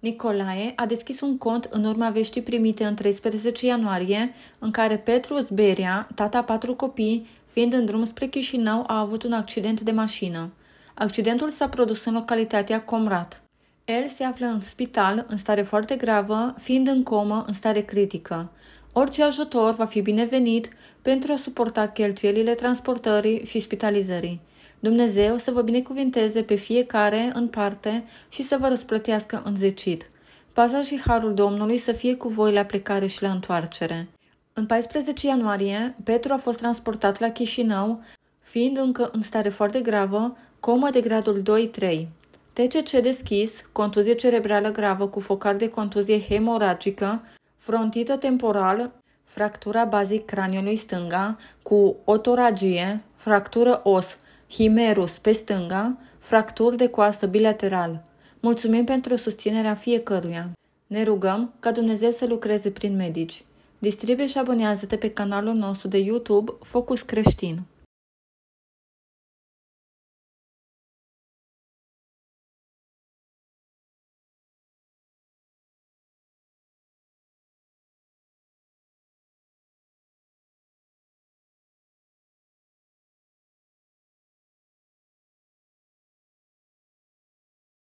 Nicolae a deschis un cont în urma veștii primite în 13 ianuarie, în care Petru Zberia, tata patru copii, fiind în drum spre Chișinău, a avut un accident de mașină. Accidentul s-a produs în localitatea Comrat. El se află în spital, în stare foarte gravă, fiind în comă, în stare critică. Orice ajutor va fi binevenit pentru a suporta cheltuielile transportării și spitalizării. Dumnezeu să vă binecuvinteze pe fiecare în parte și să vă răsplătească înzecit. Paza și harul Domnului să fie cu voi la plecare și la întoarcere. În 14 ianuarie, Petru a fost transportat la Chișinău, fiind încă în stare foarte gravă, comă de gradul 2-3. TCC deschis, contuzie cerebrală gravă cu focar de contuzie hemoragică, frontită temporal, fractura bazic craniului stânga, cu otoragie, fractură os, Himerus pe stânga, fracturi de coastă bilateral. Mulțumim pentru susținerea fiecăruia. Ne rugăm ca Dumnezeu să lucreze prin medici. Distribuie și abonează-te pe canalul nostru de YouTube Focus Creștin.